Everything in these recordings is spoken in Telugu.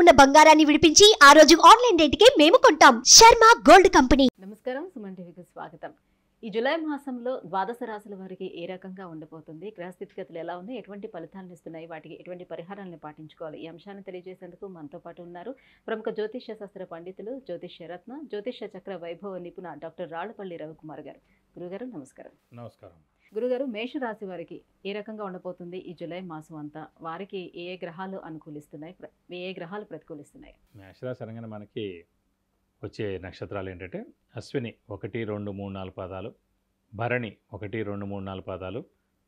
ఉన్న బంగారాన్ని విడిపించి ఆ రోజు ఆన్లైన్ రేటుకే మేము కొంటాం శర్మ గోల్డ్ కంపెనీ నమస్కారం సుమన్ టీవీకి స్వాగతం ఈ జులై మాసంలో ద్వాదశ రాశుల వారికి ఏ రకంగా ఉండబోతుంది గ్రహస్థితిగతులు ఎలా ఉంది ఎటువంటి ఫలితాలను ఇస్తున్నాయి వాటికి ఎటువంటి పరిహారాలను పాటించుకోవాలి ఈ అంశాన్ని తెలియజేసేందుకు మనతో పాటు ఉన్నారు ప్రముఖ జ్యోతిష్య శాస్త్ర పండితులు జ్యోతిష్య రత్న జ్యోతిష్య చక్ర వైభవ నిపుణ డాక్టర్ రాళ్లపల్లి రవికుమార్ గారు గురుగారు నమస్కారం నమస్కారం గురుగారు మేషరాశి వారికి ఏ రకంగా ఉండబోతుంది ఈ జూలై మాసం అంతా వారికి ఏ ఏ గ్రహాలు అనుకూలిస్తున్నాయి ఏ ఏ గ్రహాలు ప్రతికూలిస్తున్నాయి మేషరాశి అనగానే మనకి వచ్చే నక్షత్రాలు ఏంటంటే అశ్విని ఒకటి రెండు మూడు నాలుగు పాదాలు భరణి ఒకటి రెండు మూడు నాలుగు పాదాలు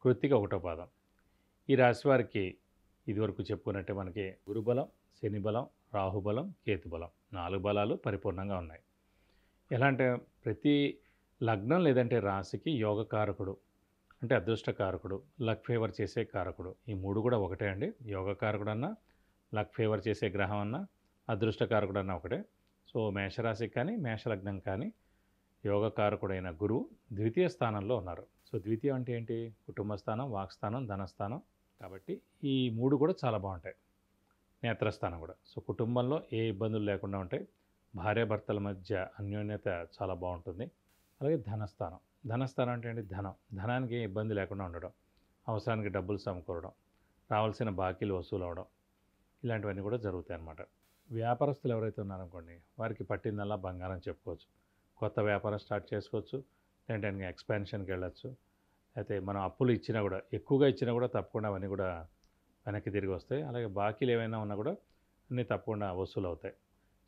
కృత్తిక ఒకటో పాదం ఈ రాశి వారికి ఇదివరకు చెప్పుకున్నట్టే మనకి గురుబలం శనిబలం రాహుబలం కేతుబలం నాలుగు బలాలు పరిపూర్ణంగా ఉన్నాయి ఎలా అంటే ప్రతి లగ్నం లేదంటే రాశికి యోగకారకుడు అంటే అదృష్ట కారకుడు లక్ ఫేవర్ చేసే కారకుడు ఈ మూడు కూడా ఒకటే అండి యోగ కారకుడు అన్న లక్ ఫేవర్ చేసే గ్రహం అన్నా అదృష్ట కారకుడు అన్న ఒకటే సో మేషరాశికి కానీ మేషలగ్నం కానీ యోగ కారకుడైన గురువు ద్వితీయ స్థానంలో ఉన్నారు సో ద్వితీయం అంటే ఏంటి కుటుంబ స్థానం వాక్స్థానం ధనస్థానం కాబట్టి ఈ మూడు కూడా చాలా బాగుంటాయి నేత్రస్థానం కూడా సో కుటుంబంలో ఏ ఇబ్బందులు లేకుండా ఉంటాయి భార్యాభర్తల మధ్య అన్యోన్యత చాలా బాగుంటుంది అలాగే ధనస్థానం ధనస్థానం అంటే ధనం ధనానికి ఏ ఇబ్బంది లేకుండా ఉండడం అవసరానికి డబ్బులు సమకూరడం రావాల్సిన బాకీలు వసూలు అవడం ఇలాంటివన్నీ కూడా జరుగుతాయి అన్నమాట వ్యాపారస్తులు ఎవరైతే ఉన్నారనుకోండి వారికి పట్టిందల్లా బంగారం చెప్పుకోవచ్చు కొత్త వ్యాపారం స్టార్ట్ చేసుకోవచ్చు లేదంటే ఎక్స్పాన్షన్కి వెళ్ళచ్చు అయితే మనం అప్పులు ఇచ్చినా కూడా ఎక్కువగా ఇచ్చినా కూడా తప్పకుండా అవన్నీ కూడా వెనక్కి తిరిగి వస్తాయి అలాగే బాకీలు ఏమైనా ఉన్నా కూడా అన్నీ తప్పకుండా వసూలు అవుతాయి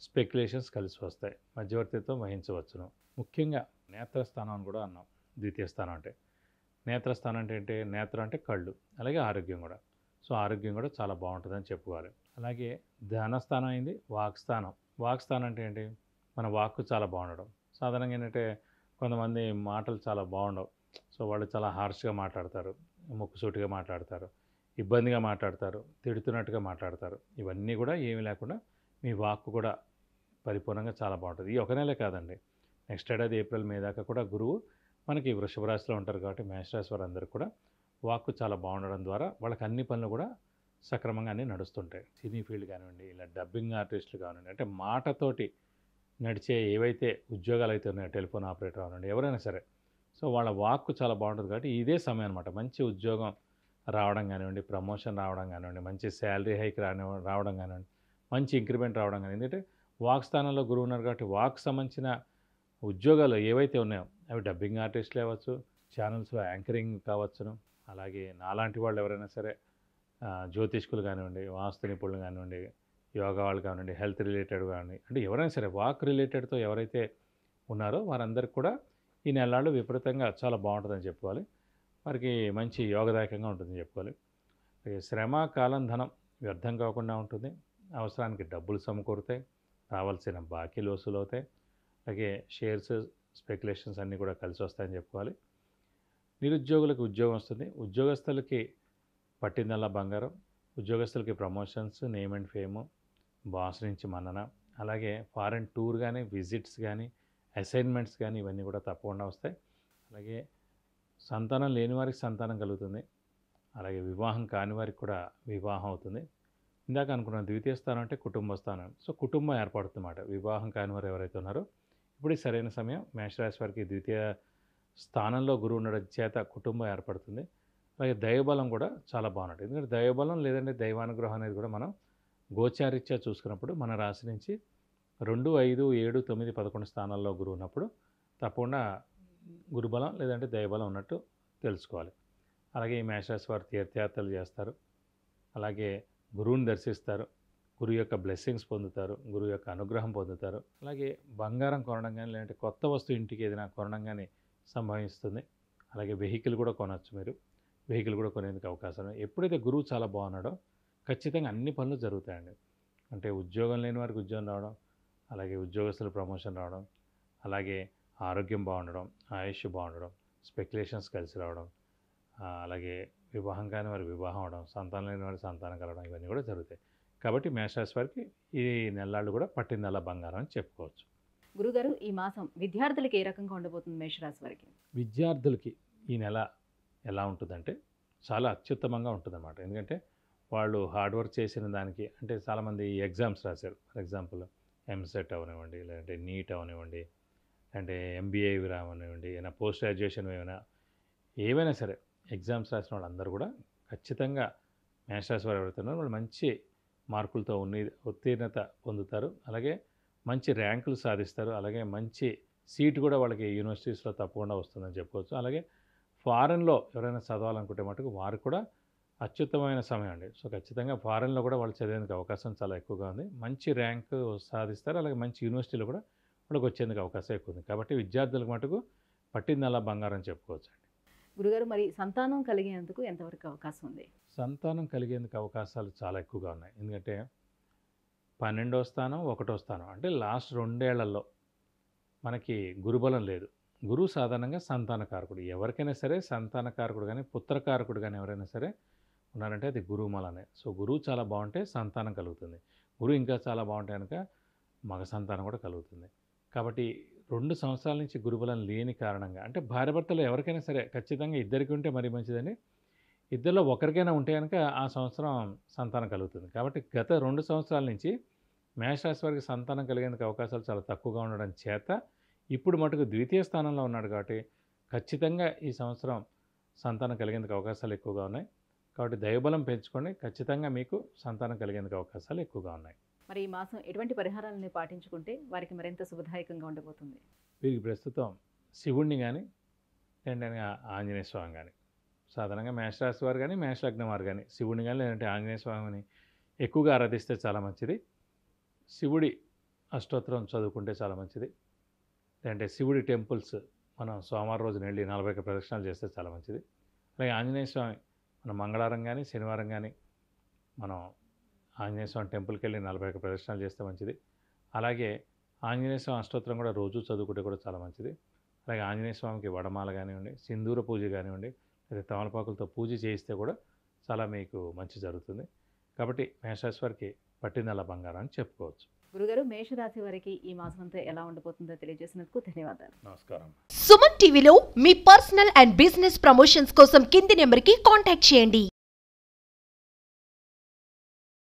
స్పెక్యులేషన్స్ కలిసి వస్తాయి మధ్యవర్తితో వహించవచ్చును ముఖ్యంగా నేత్రస్థానం అని కూడా అన్నాం ద్వితీయ స్థానం అంటే నేత్రస్థానం అంటే ఏంటి నేత్ర అంటే కళ్ళు అలాగే ఆరోగ్యం కూడా సో ఆరోగ్యం కూడా చాలా బాగుంటుందని చెప్పుకోవాలి అలాగే ధ్యానస్థానం అయింది వాక్స్థానం వాక్స్థానం అంటే ఏంటి మన వాక్కు చాలా బాగుండడం సాధారణంగా ఏంటంటే కొంతమంది మాటలు చాలా బాగుండవు సో వాళ్ళు చాలా హార్ష్గా మాట్లాడతారు ముక్కుసూటిగా మాట్లాడతారు ఇబ్బందిగా మాట్లాడతారు తిడుతున్నట్టుగా మాట్లాడతారు ఇవన్నీ కూడా ఏమీ లేకుండా మీ వాక్కు కూడా పరిపూర్ణంగా చాలా బాగుంటుంది ఈ ఒక నెలే కాదండి నెక్స్ట్ ఏడాది ఏప్రిల్ మే దాకా కూడా గురువు మనకి వృషభ రాశిలో ఉంటారు కాబట్టి మేషరాశి వారందరూ కూడా వాక్కు చాలా బాగుండడం ద్వారా వాళ్ళకి అన్ని పనులు కూడా సక్రమంగానే నడుస్తుంటాయి సినీ ఫీల్డ్ కానివ్వండి ఇలా డబ్బింగ్ ఆర్టిస్టులు కానివ్వండి అంటే మాటతోటి నడిచే ఏవైతే ఉద్యోగాలు అయితే ఉన్నాయో టెలిఫోన్ ఆపరేటర్ అవనండి ఎవరైనా సరే సో వాళ్ళ వాక్కు చాలా బాగుంటుంది కాబట్టి ఇదే సమయం అనమాట మంచి ఉద్యోగం రావడం కానివ్వండి ప్రమోషన్ రావడం కానివ్వండి మంచి శాలరీ హైక్ రాని రావడం కానివ్వండి మంచి ఇంక్రిమెంట్ రావడం కానివ్వండి ఎందుకంటే వాక్ స్థానంలో గురువు ఉన్నారు కాబట్టి వాక్ సంబంధించిన ఉద్యోగాలు ఏవైతే ఉన్నాయో అవి డబ్బింగ్ ఆర్టిస్టులు అవ్వచ్చు ఛానల్స్లో యాంకరింగ్ కావచ్చును అలాగే నాలాంటి వాళ్ళు ఎవరైనా సరే జ్యోతిష్కులు కానివ్వండి వాస్తు నిపుణులు కానివ్వండి యోగా వాళ్ళు కానివ్వండి హెల్త్ రిలేటెడ్ కానివ్వండి అంటే ఎవరైనా సరే వాక్ రిలేటెడ్తో ఎవరైతే ఉన్నారో వారందరికి కూడా ఈ నెలలు విపరీతంగా చాలా బాగుంటుందని చెప్పుకోవాలి వారికి మంచి యోగదాయకంగా ఉంటుందని చెప్పుకోవాలి శ్రమ కాలం ధనం వ్యర్థం కాకుండా ఉంటుంది అవసరానికి డబ్బులు సమకూరుతాయి రావాల్సిన బాకీలు అవుతాయి అలాగే షేర్స్ స్పెక్యులేషన్స్ అన్నీ కూడా కలిసి వస్తాయని చెప్పుకోవాలి నిరుద్యోగులకు ఉద్యోగం వస్తుంది ఉద్యోగస్తులకి పట్టిందల్లా బంగారం ఉద్యోగస్తులకి promotions name and fame boss నుంచి మన్నన అలాగే ఫారెన్ టూర్ కానీ విజిట్స్ కానీ అసైన్మెంట్స్ కానీ ఇవన్నీ కూడా తప్పకుండా వస్తాయి అలాగే సంతానం లేని వారికి సంతానం కలుగుతుంది అలాగే వివాహం కాని వారికి కూడా వివాహం అవుతుంది ఇందాక అనుకున్న ద్వితీయ స్థానం అంటే కుటుంబ స్థానం సో కుటుంబం అన్నమాట వివాహం కాని వారు ఎవరైతే ఉన్నారో ఇప్పుడే సరైన సమయం మేషరాశి వారికి ద్వితీయ స్థానంలో గురువు ఉండడం చేత కుటుంబం ఏర్పడుతుంది అలాగే దైవబలం కూడా చాలా బాగుంటుంది ఎందుకంటే దైవబలం లేదంటే దైవానుగ్రహం అనేది కూడా మనం గోచారీత్యా చూసుకున్నప్పుడు మన రాశి నుంచి రెండు ఐదు ఏడు తొమ్మిది పదకొండు స్థానాల్లో గురువు ఉన్నప్పుడు తప్పకుండా గురుబలం లేదంటే దైవబలం ఉన్నట్టు తెలుసుకోవాలి అలాగే ఈ మేషరాశి వారు తీర్థయాత్రలు చేస్తారు అలాగే గురువుని దర్శిస్తారు గురు యొక్క బ్లెస్సింగ్స్ పొందుతారు గురువు యొక్క అనుగ్రహం పొందుతారు అలాగే బంగారం కొనడం కానీ లేదంటే కొత్త వస్తువు ఇంటికి ఏదైనా కొనడం కానీ సంభవిస్తుంది అలాగే వెహికల్ కూడా కొనవచ్చు మీరు వెహికల్ కూడా కొనేందుకు అవకాశం ఎప్పుడైతే గురువు చాలా బాగున్నాడో ఖచ్చితంగా అన్ని పనులు జరుగుతాయండి అంటే ఉద్యోగం లేని వారికి ఉద్యోగం రావడం అలాగే ఉద్యోగస్తులు ప్రమోషన్ రావడం అలాగే ఆరోగ్యం బాగుండడం ఆయుష్ బాగుండడం స్పెక్యులేషన్స్ కలిసి రావడం అలాగే వివాహం కాని వారి వివాహం అవడం సంతానం లేని వారి సంతానం కలవడం ఇవన్నీ కూడా జరుగుతాయి కాబట్టి మేషరాశి వారికి ఈ నెలలు కూడా నెల బంగారం అని చెప్పుకోవచ్చు గురుగారు ఈ మాసం విద్యార్థులకి ఏ రకంగా ఉండబోతుంది మేషరాశి వారికి విద్యార్థులకి ఈ నెల ఎలా ఉంటుందంటే చాలా అత్యుత్తమంగా ఉంటుందన్నమాట ఎందుకంటే వాళ్ళు హార్డ్ వర్క్ చేసిన దానికి అంటే చాలామంది ఎగ్జామ్స్ రాశారు ఫర్ ఎగ్జాంపుల్ ఎంసెట్ అవనివ్వండి లేదంటే నీట్ అవనివ్వండి అంటే ఎంబీఏ రావనివ్వండి ఏమైనా పోస్ట్ గ్రాడ్యుయేషన్ ఏమైనా ఏవైనా సరే ఎగ్జామ్స్ రాసిన వాళ్ళందరూ కూడా ఖచ్చితంగా మేషరాశి వారు ఎవరైతున్నారో వాళ్ళు మంచి మార్కులతో ఉన్ని ఉత్తీర్ణత పొందుతారు అలాగే మంచి ర్యాంకులు సాధిస్తారు అలాగే మంచి సీట్ కూడా వాళ్ళకి యూనివర్సిటీస్లో తప్పకుండా వస్తుందని చెప్పుకోవచ్చు అలాగే ఫారెన్లో ఎవరైనా చదవాలనుకుంటే మటుకు వారు కూడా అత్యుత్తమైన సమయం అండి సో ఖచ్చితంగా ఫారెన్లో కూడా వాళ్ళు చదివేందుకు అవకాశం చాలా ఎక్కువగా ఉంది మంచి ర్యాంక్ సాధిస్తారు అలాగే మంచి యూనివర్సిటీలో కూడా వాళ్ళకి వచ్చేందుకు అవకాశం ఎక్కువ ఉంది కాబట్టి విద్యార్థులకు మటుకు అలా బంగారం చెప్పుకోవచ్చు అండి గురుగారు మరి సంతానం కలిగేందుకు ఎంతవరకు అవకాశం ఉంది సంతానం కలిగేందుకు అవకాశాలు చాలా ఎక్కువగా ఉన్నాయి ఎందుకంటే పన్నెండో స్థానం ఒకటో స్థానం అంటే లాస్ట్ రెండేళ్లలో మనకి గురుబలం లేదు గురువు సాధారణంగా సంతానకారకుడు ఎవరికైనా సరే సంతానకారకుడు కానీ పుత్రకారకుడు కానీ ఎవరైనా సరే ఉన్నారంటే అది గురువు మలనే సో గురువు చాలా బాగుంటే సంతానం కలుగుతుంది గురువు ఇంకా చాలా బాగుంటే కనుక మగ సంతానం కూడా కలుగుతుంది కాబట్టి రెండు సంవత్సరాల నుంచి గురుబలం లేని కారణంగా అంటే భార్యభర్తలు ఎవరికైనా సరే ఖచ్చితంగా ఇద్దరికి ఉంటే మరీ మంచిదని ఇద్దరిలో ఒకరికైనా ఉంటే కనుక ఆ సంవత్సరం సంతానం కలుగుతుంది కాబట్టి గత రెండు సంవత్సరాల నుంచి మేషరాశి వారికి సంతానం కలిగేందుకు అవకాశాలు చాలా తక్కువగా ఉండడం చేత ఇప్పుడు మటుకు ద్వితీయ స్థానంలో ఉన్నాడు కాబట్టి ఖచ్చితంగా ఈ సంవత్సరం సంతానం కలిగేందుకు అవకాశాలు ఎక్కువగా ఉన్నాయి కాబట్టి దైవబలం పెంచుకొని ఖచ్చితంగా మీకు సంతానం కలిగేందుకు అవకాశాలు ఎక్కువగా ఉన్నాయి మరి ఈ మాసం ఎటువంటి పరిహారాలని పాటించుకుంటే వారికి మరింత శుభదాయకంగా ఉండబోతుంది వీరికి ప్రస్తుతం శివుణ్ణి కానీ అండ్ ఆంజనేయ స్వామి కానీ సాధారణంగా మేషరాశి వారు కానీ మేషలగ్నం వారు కానీ శివుడిని కానీ లేదంటే ఆంజనేయ స్వామిని ఎక్కువగా ఆరాధిస్తే చాలా మంచిది శివుడి అష్టోత్తరం చదువుకుంటే చాలా మంచిది లేదంటే శివుడి టెంపుల్స్ మనం సోమవారం రోజున వెళ్ళి నలభై ప్రదక్షిణాలు చేస్తే చాలా మంచిది అలాగే ఆంజనేయ స్వామి మనం మంగళవారం కానీ శనివారం కానీ మనం ఆంజనేయ స్వామి టెంపుల్కి వెళ్ళి నలభై ఒక్క ప్రదక్షిణాలు చేస్తే మంచిది అలాగే ఆంజనేయ స్వామి అష్టోత్తరం కూడా రోజు చదువుకుంటే కూడా చాలా మంచిది అలాగే ఆంజనేయ స్వామికి వడమాల కానివ్వండి సింధూర పూజ కానివ్వండి లేదా తమలపాకులతో పూజ చేయిస్తే కూడా చాలా మీకు మంచి జరుగుతుంది కాబట్టి మేషరాశి వారికి బంగారం అని చెప్పుకోవచ్చు గురుగారు మేషరాశి వారికి ఈ మాసం అంతా ఎలా ఉండబోతుందో తెలియజేసినందుకు ధన్యవాదాలు నమస్కారం సుమన్ టీవీలో మీ పర్సనల్ అండ్ బిజినెస్ ప్రమోషన్స్ కోసం కింది నెంబర్కి కాంటాక్ట్ చేయండి